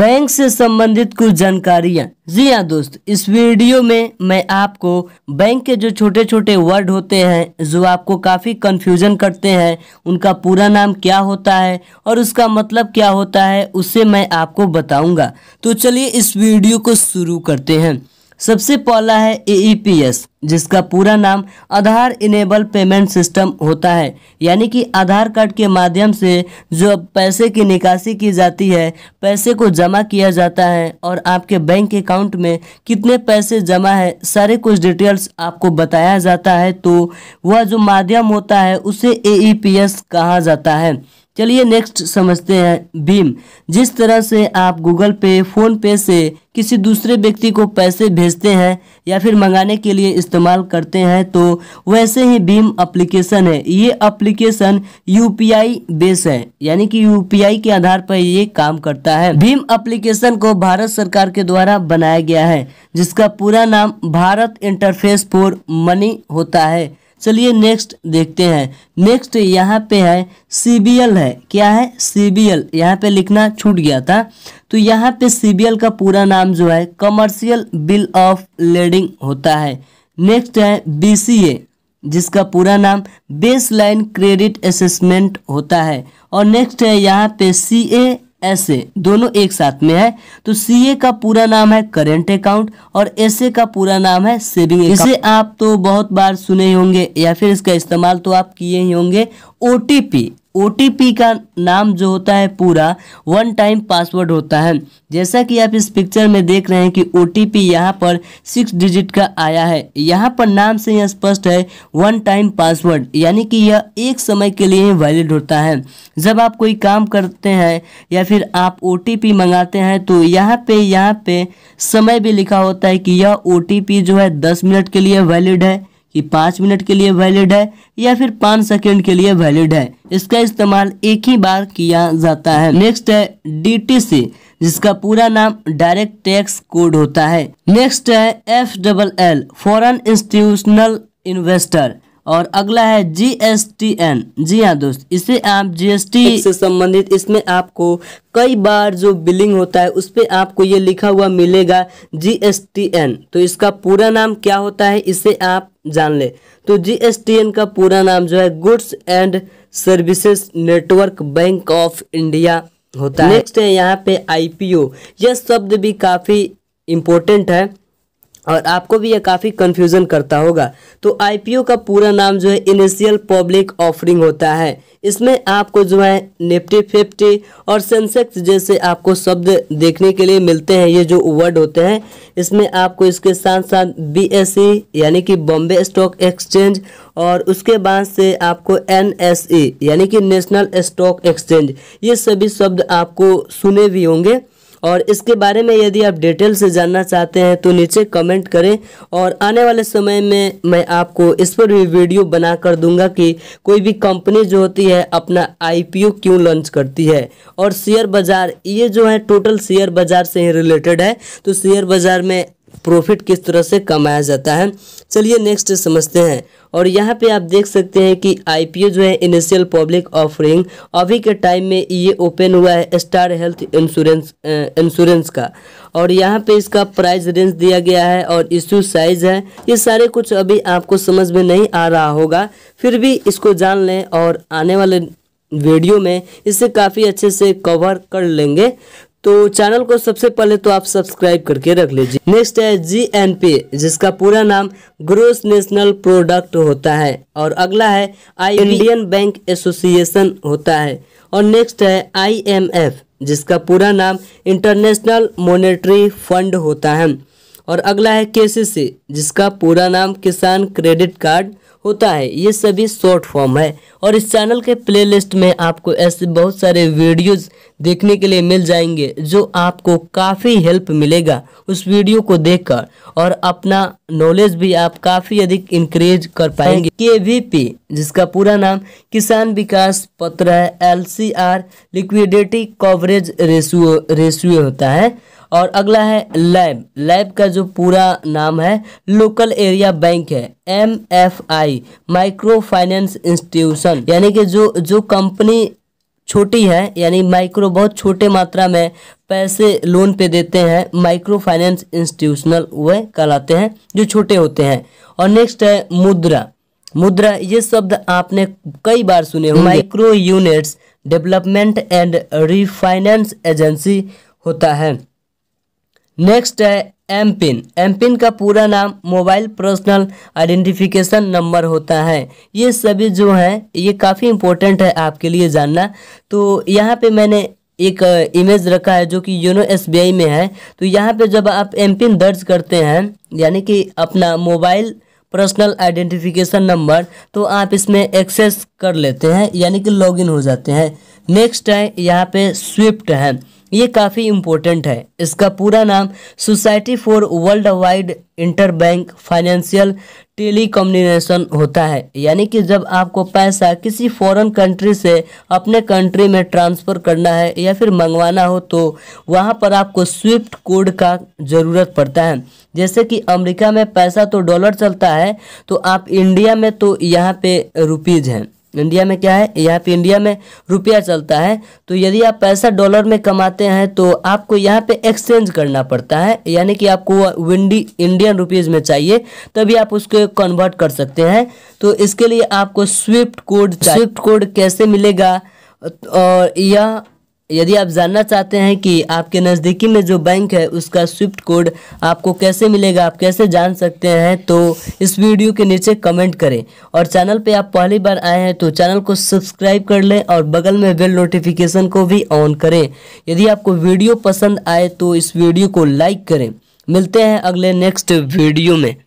Bank से संबंधित कुछ जानकारियाँ जी हाँ दोस्त इस वीडियो में मैं आपको बैंक के जो छोटे छोटे वर्ड होते हैं जो आपको काफ़ी कंफ्यूजन करते हैं उनका पूरा नाम क्या होता है और उसका मतलब क्या होता है उसे मैं आपको बताऊंगा तो चलिए इस वीडियो को शुरू करते हैं सबसे पहला है एईपीएस e जिसका पूरा नाम आधार इनेबल पेमेंट सिस्टम होता है यानी कि आधार कार्ड के माध्यम से जो पैसे की निकासी की जाती है पैसे को जमा किया जाता है और आपके बैंक अकाउंट में कितने पैसे जमा है सारे कुछ डिटेल्स आपको बताया जाता है तो वह जो माध्यम होता है उसे ए e कहा जाता है चलिए नेक्स्ट समझते हैं भीम जिस तरह से आप गूगल पे फ़ोन पे से किसी दूसरे व्यक्ति को पैसे भेजते हैं या फिर मंगाने के लिए इस्तेमाल करते हैं तो वैसे ही भीम एप्लीकेशन है ये एप्लीकेशन यूपीआई बेस है यानी कि यूपीआई के आधार पर ये काम करता है भीम एप्लीकेशन को भारत सरकार के द्वारा बनाया गया है जिसका पूरा नाम भारत इंटरफेस फॉर मनी होता है चलिए नेक्स्ट देखते हैं नेक्स्ट यहाँ पे है सी है क्या है सी बी एल यहाँ पे लिखना छूट गया था तो यहाँ पे सी का पूरा नाम जो है कमर्शियल बिल ऑफ लेडिंग होता है नेक्स्ट है बी जिसका पूरा नाम बेस लाइन क्रेडिट असेसमेंट होता है और नेक्स्ट है यहाँ पे सी ए एस ए दोनों एक साथ में है तो सी ए का पूरा नाम है करेंट अकाउंट और एस ए का पूरा नाम है सेविंग अकाउंट इसे आप तो बहुत बार सुने ही होंगे या फिर इसका इस्तेमाल तो आप किए ही होंगे ओ टी पी ओ का नाम जो होता है पूरा वन टाइम पासवर्ड होता है जैसा कि आप इस पिक्चर में देख रहे हैं कि ओ टी पी यहाँ पर सिक्स डिजिट का आया है यहाँ पर नाम से यह स्पष्ट है वन टाइम पासवर्ड यानी कि यह एक समय के लिए ही वैलिड होता है जब आप कोई काम करते हैं या फिर आप ओ टी पी मंगाते हैं तो यहाँ पे यहाँ पे समय भी लिखा होता है कि यह ओ टी पी जो है दस मिनट के लिए वैलिड है कि पाँच मिनट के लिए वैलिड है या फिर पाँच सेकेंड के लिए वैलिड है इसका इस्तेमाल एक ही बार किया जाता है नेक्स्ट है डीटीसी जिसका पूरा नाम डायरेक्ट टैक्स कोड होता है नेक्स्ट है F double L foreign institutional investor और अगला है G S T N G हाँ दोस्त इसे आप जी एस टी से संबंधित इसमें आपको कई बार जो बिलिंग होता है उस पर आपको ये लिखा हुआ मिलेगा जी एस टी एन तो इसका पूरा नाम क्या होता है इसे आप जान ले तो जी एस टी एन का पूरा नाम जो है goods and services network bank of India होता है नेक्स्ट है यहाँ पे आई पी ओ यह शब्द भी काफ़ी इम्पोर्टेंट है और आपको भी यह काफ़ी कन्फ्यूज़न करता होगा तो आईपीओ का पूरा नाम जो है इनिशियल पब्लिक ऑफरिंग होता है इसमें आपको जो है निफ्टी फिफ्टी और सेंसेक्स जैसे आपको शब्द देखने के लिए मिलते हैं ये जो वर्ड होते हैं इसमें आपको इसके साथ साथ बीएसई यानी कि बॉम्बे स्टॉक एक्सचेंज और उसके बाद से आपको एन e यानी कि नेशनल स्टॉक एक्सचेंज ये सभी शब्द आपको सुने भी होंगे और इसके बारे में यदि आप डिटेल से जानना चाहते हैं तो नीचे कमेंट करें और आने वाले समय में मैं आपको इस पर भी वीडियो बना कर दूंगा कि कोई भी कंपनी जो होती है अपना आईपीओ क्यों लॉन्च करती है और शेयर बाज़ार ये जो है टोटल शेयर बाज़ार से ही रिलेटेड है तो शेयर बाज़ार में प्रॉफिट किस तरह से कमाया जाता है चलिए नेक्स्ट समझते हैं और यहाँ पे आप देख सकते हैं कि आईपीओ जो है इनिशियल पब्लिक ऑफरिंग अभी के टाइम में ये ओपन हुआ है स्टार हेल्थ इंश्योरेंस इंश्योरेंस का और यहाँ पे इसका प्राइस रेंज दिया गया है और इश्यू साइज है ये सारे कुछ अभी आपको समझ में नहीं आ रहा होगा फिर भी इसको जान लें और आने वाले वीडियो में इसे काफ़ी अच्छे से कवर कर लेंगे तो चैनल को सबसे पहले तो आप सब्सक्राइब करके रख लीजिए नेक्स्ट है जी एन पी जिसका पूरा नाम ग्रोस नेशनल प्रोडक्ट होता है और अगला है आई इंडियन बैंक एसोसिएशन होता है और नेक्स्ट है आई एम एफ जिसका पूरा नाम इंटरनेशनल मॉनेटरी फंड होता है और अगला है के जिसका पूरा नाम किसान क्रेडिट कार्ड होता है ये सभी शॉर्ट फॉर्म है और इस चैनल के प्लेलिस्ट में आपको ऐसे बहुत सारे वीडियोस देखने के लिए मिल जाएंगे जो आपको काफ़ी हेल्प मिलेगा उस वीडियो को देखकर और अपना नॉलेज भी आप काफ़ी अधिक इंक्रीज कर पाएंगे के वी पी जिसका पूरा नाम किसान विकास पत्र है L C R liquidity coverage ratio ratio होता है और अगला है लैब लैब का जो पूरा नाम है लोकल एरिया बैंक है M F I micro finance institution यानी कि जो जो कंपनी छोटी है यानी माइक्रो बहुत छोटे मात्रा में पैसे लोन पे देते हैं माइक्रो फाइनेंस इंस्टीट्यूशनल वे कहलाते हैं जो छोटे होते हैं और नेक्स्ट है मुद्रा मुद्रा ये शब्द आपने कई बार सुने हम्म। Micro units development and refinance agency होता है नेक्स्ट है एम पिन एम पिन का पूरा नाम मोबाइल पर्सनल आइडेंटिफिकेशन नंबर होता है ये सभी जो हैं ये काफ़ी इम्पोर्टेंट है आपके लिए जानना तो यहाँ पे मैंने एक इमेज uh, रखा है जो कि योनो एस में है तो यहाँ पे जब आप एम पिन दर्ज करते हैं यानी कि अपना मोबाइल पर्सनल आइडेंटिफिकेशन नंबर तो आप इसमें एक्सेस कर लेते हैं यानी कि लॉगिन हो जाते हैं नेक्स्ट है uh, यहाँ पे स्विफ्ट है ये काफ़ी इम्पोर्टेंट है इसका पूरा नाम society for world wide inter bank financial telecommunication होता है यानी कि जब आपको पैसा किसी फॉरेन कंट्री से अपने कंट्री में ट्रांसफ़र करना है या फिर मंगवाना हो तो वहाँ पर आपको स्विफ्ट कोड का ज़रूरत पड़ता है जैसे कि अमेरिका में पैसा तो डॉलर चलता है तो आप इंडिया में तो यहाँ पे रुपीज़ हैं इंडिया में क्या है यहाँ पे इंडिया में रुपया चलता है तो यदि आप पैसा डॉलर में कमाते हैं तो आपको यहाँ पे एक्सचेंज करना पड़ता है यानी कि आपको विंडी इंडियन रुपीज़ में चाहिए तभी आप उसको कन्वर्ट कर सकते हैं तो इसके लिए आपको स्विफ्ट कोड स्विफ्ट कोड कैसे मिलेगा और यह यदि आप जानना चाहते हैं कि आपके नज़दीकी में जो बैंक है उसका स्विफ्ट कोड आपको कैसे मिलेगा आप कैसे जान सकते हैं तो इस वीडियो के नीचे कमेंट करें और चैनल पे आप पहली बार आए हैं तो चैनल को सब्सक्राइब कर लें और बगल में बेल नोटिफिकेशन को भी ऑन करें यदि आपको वीडियो पसंद आए तो इस वीडियो को लाइक करें मिलते हैं अगले नेक्स्ट वीडियो में